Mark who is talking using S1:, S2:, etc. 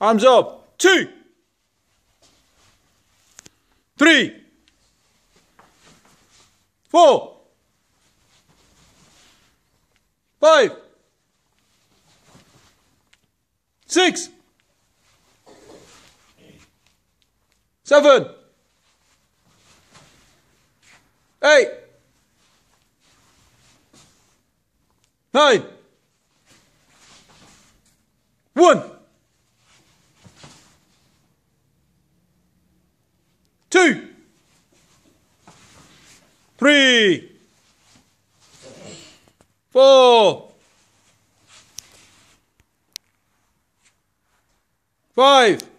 S1: Arms up. Two. Three. Four. Five. Six. Seven. Eight. Nine. One. three, four, five,